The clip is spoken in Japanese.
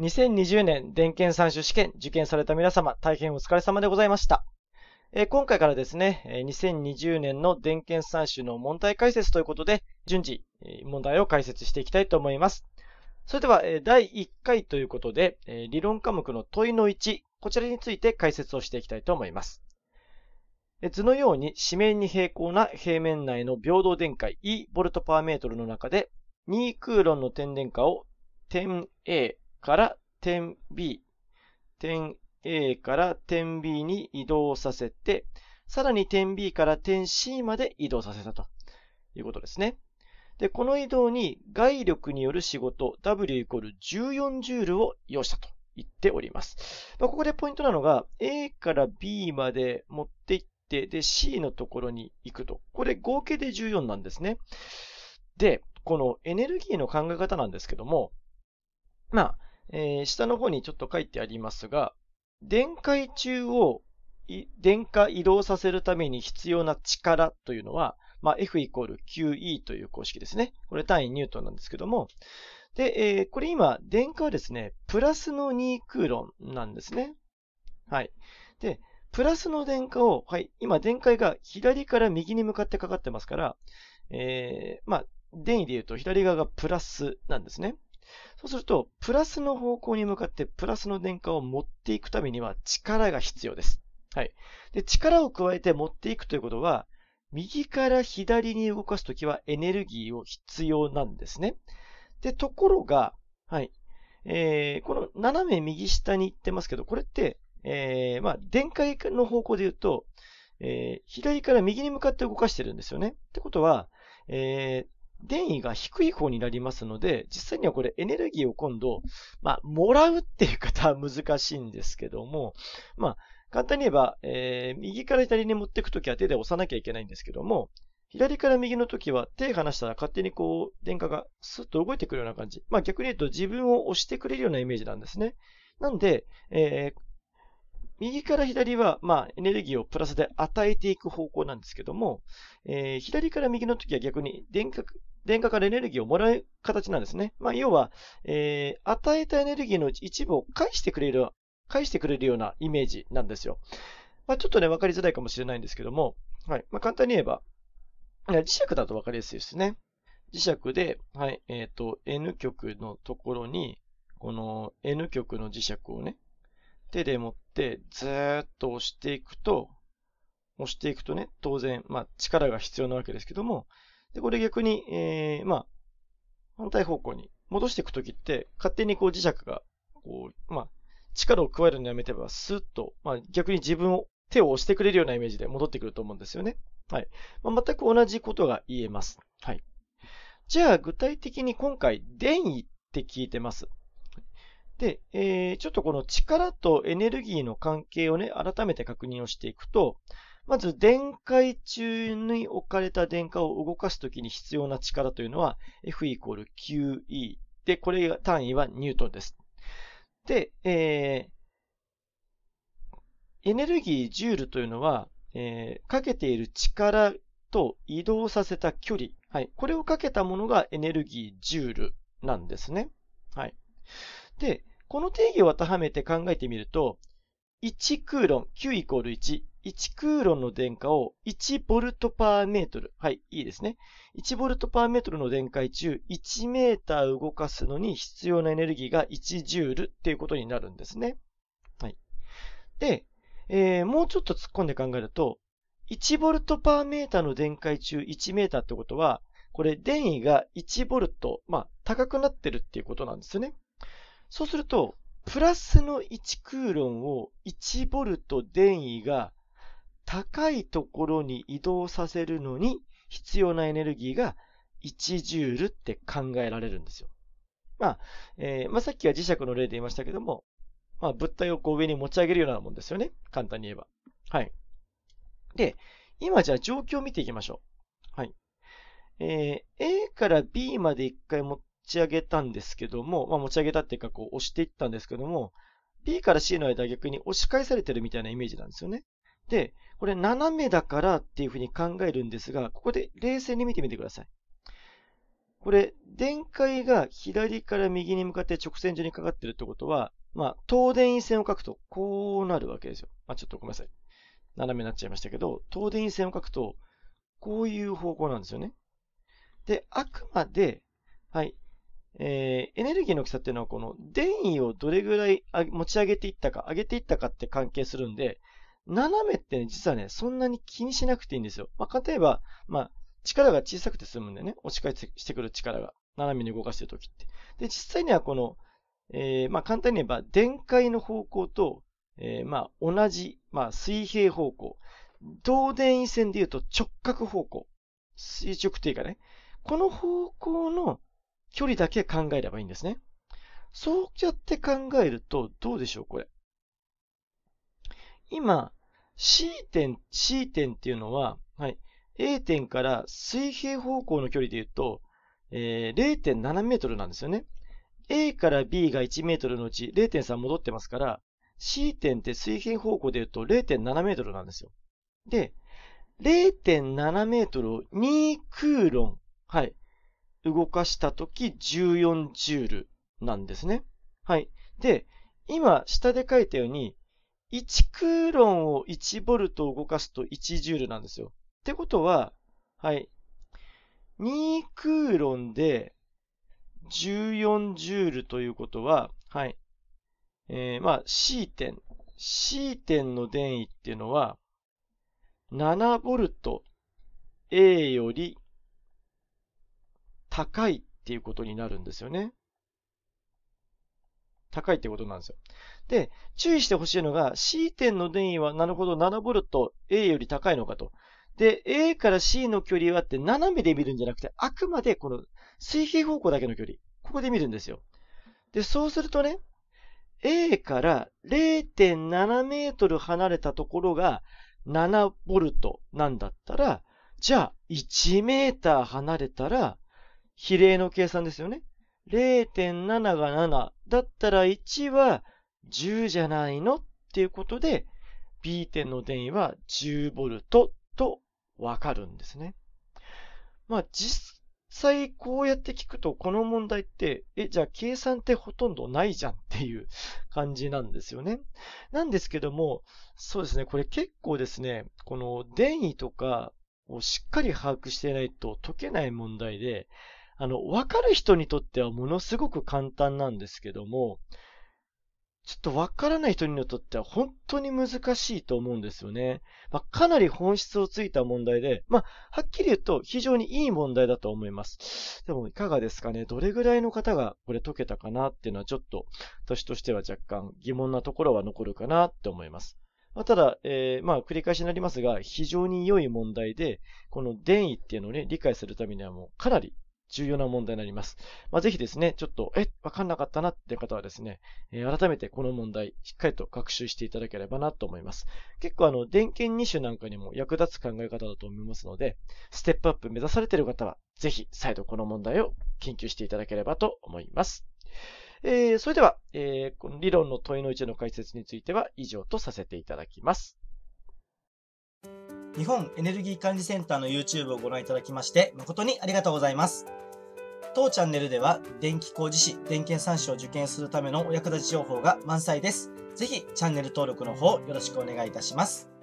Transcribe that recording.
2020年電検参種試験受験された皆様、大変お疲れ様でございました。え今回からですね、2020年の電検参種の問題解説ということで、順次、問題を解説していきたいと思います。それでは、第1回ということで、理論科目の問いの1、こちらについて解説をしていきたいと思います。図のように、紙面に平行な平面内の平等電解 E v ルの中で、2クーロンの点電荷を点 A から点 B、点 A から点 B に移動させて、さらに点 B から点 C まで移動させたということですね。で、この移動に外力による仕事 W イコール14ジュールを要したと言っております。まあ、ここでポイントなのが A から B まで持っていって、で、C のところに行くと。これ合計で14なんですね。で、このエネルギーの考え方なんですけども、まあ、えー、下の方にちょっと書いてありますが、電解中を電化移動させるために必要な力というのは、まあ、F イコール QE という公式ですね。これ単位ニュートンなんですけども。で、えー、これ今、電化はですね、プラスの2クーロンなんですね。はい。で、プラスの電荷を、はい、今、電解が左から右に向かってかかってますから、えー、まあ、電位で言うと左側がプラスなんですね。そうすると、プラスの方向に向かってプラスの電荷を持っていくためには力が必要です。はい。で、力を加えて持っていくということは、右から左に動かすときはエネルギーを必要なんですね。で、ところが、はい。えー、この斜め右下に行ってますけど、これって、えー、まあ、電解の方向で言うと、えー、左から右に向かって動かしてるんですよね。ってことは、えー、電位が低い方になりますので、実際にはこれエネルギーを今度、まあ、もらうっていう方は難しいんですけども、まあ、簡単に言えば、えー、右から左に持っていくときは手で押さなきゃいけないんですけども、左から右の時は手離したら勝手にこう電荷がスッと動いてくるような感じ。まあ逆に言うと自分を押してくれるようなイメージなんですね。なんで、えー、右から左は、まあ、エネルギーをプラスで与えていく方向なんですけども、えー、左から右の時は逆に電荷、電荷からエネルギーをもらう形なんですね。まあ、要は、えー、与えたエネルギーの一部を返してくれる、返してくれるようなイメージなんですよ。まあ、ちょっとね、わかりづらいかもしれないんですけども、はい。まあ、簡単に言えば、磁石だとわかりやすいですね。磁石で、はい、えっ、ー、と、N 極のところに、この N 極の磁石をね、手で持っ、ずーっと押していくと、押していくとね、当然、まあ、力が必要なわけですけども、で、これ逆に、えー、まあ、反対方向に戻していくときって、勝手にこう磁石が、こう、まあ、力を加えるのやめてば、スッと、まあ、逆に自分を、手を押してくれるようなイメージで戻ってくると思うんですよね。はい。まあ、全く同じことが言えます。はい。じゃあ、具体的に今回、電位って聞いてます。で、えー、ちょっとこの力とエネルギーの関係をね、改めて確認をしていくと、まず、電解中に置かれた電荷を動かすときに必要な力というのは F イコール QE。で、これが単位はニュートンです。で、えー、エネルギージュールというのは、えー、かけている力と移動させた距離。はい。これをかけたものがエネルギージュールなんですね。はい。で、この定義を当てはめて考えてみると、1クーロン、Q イコール1、1クーロンの電荷を1ボルトパーメートル。はい、いいですね。1ボルトパーメートルの電解中、1メーター動かすのに必要なエネルギーが1ジュールっていうことになるんですね。はい。で、えー、もうちょっと突っ込んで考えると、1ボルトパーメーターの電解中1メーターってことは、これ電位が1ボルト、まあ、高くなってるっていうことなんですよね。そうすると、プラスの1クーロンを1ボルト電位が高いところに移動させるのに必要なエネルギーが1ジュールって考えられるんですよ。まあ、えー、まあ、さっきは磁石の例で言いましたけども、まあ、物体をこう上に持ち上げるようなもんですよね。簡単に言えば。はい。で、今じゃあ状況を見ていきましょう。はい。えー、A から B まで1回持っち上げたんですけども、まあ、持ち上げたっていうか、こう、押していったんですけども、B から C の間逆に押し返されてるみたいなイメージなんですよね。で、これ斜めだからっていうふうに考えるんですが、ここで冷静に見てみてください。これ、電解が左から右に向かって直線上にかかってるってことは、まあ、東電位線を書くと、こうなるわけですよ。まあ、ちょっとごめんなさい。斜めになっちゃいましたけど、東電位線を書くと、こういう方向なんですよね。で、あくまで、はい、えー、エネルギーの大きさっていうのは、この電位をどれぐらい持ち上げていったか、上げていったかって関係するんで、斜めってね、実はね、そんなに気にしなくていいんですよ。まあ、例えば、まあ、力が小さくて済むんでね、押し返してくる力が、斜めに動かしてるときって。で、実際にはこの、えー、まあ、簡単に言えば、電解の方向と、えー、まあ、同じ、まあ、水平方向。導電位線で言うと直角方向。垂直というかね、この方向の距離だけ考えればいいんですね。そうやって考えると、どうでしょう、これ。今、C 点、C 点っていうのは、はい、A 点から水平方向の距離で言うと、えー、0.7メートルなんですよね。A から B が1メートルのうち0.3戻ってますから、C 点って水平方向で言うと0.7メートルなんですよ。で、0.7メートルを2クーロン。はい。動かしたとき14ジュールなんですね。はい。で、今、下で書いたように、1クーロンを1ボルト動かすと1ジュールなんですよ。ってことは、はい。2クーロンで14ジュールということは、はい。えー、まあ C 点。C 点の電位っていうのは、7ボルト A より高いっていうことになるんですよね。高いってことなんですよ。で、注意してほしいのが C 点の電位はなるほど 7V A より高いのかと。で、A から C の距離はって斜めで見るんじゃなくて、あくまでこの水平方向だけの距離。ここで見るんですよ。で、そうするとね、A から0.7メートル離れたところが7ボルトなんだったら、じゃあ1メーター離れたら比例の計算ですよね。0.7が7だったら1は10じゃないのっていうことで B 点の電位は 10V とわかるんですね。まあ実際こうやって聞くとこの問題って、え、じゃあ計算ってほとんどないじゃんっていう感じなんですよね。なんですけども、そうですね、これ結構ですね、この電位とかをしっかり把握してないと解けない問題で、あの、わかる人にとってはものすごく簡単なんですけども、ちょっとわからない人にとっては本当に難しいと思うんですよね。まあ、かなり本質をついた問題で、まあ、はっきり言うと非常にいい問題だと思います。でもいかがですかねどれぐらいの方がこれ解けたかなっていうのはちょっと私としては若干疑問なところは残るかなって思います。まあ、ただ、えー、まあ、繰り返しになりますが、非常に良い問題で、この電位っていうのをね、理解するためにはもうかなり重要な問題になります。まあ、ぜひですね、ちょっと、え、わかんなかったなっていう方はですね、えー、改めてこの問題、しっかりと学習していただければなと思います。結構あの、電検2種なんかにも役立つ考え方だと思いますので、ステップアップ目指されている方は、ぜひ再度この問題を研究していただければと思います。えー、それでは、えー、この理論の問いの1の解説については以上とさせていただきます。日本エネルギー管理センターの YouTube をご覧いただきまして誠にありがとうございます。当チャンネルでは電気工事士、電検3士を受験するためのお役立ち情報が満載です。ぜひチャンネル登録の方よろしくお願いいたします。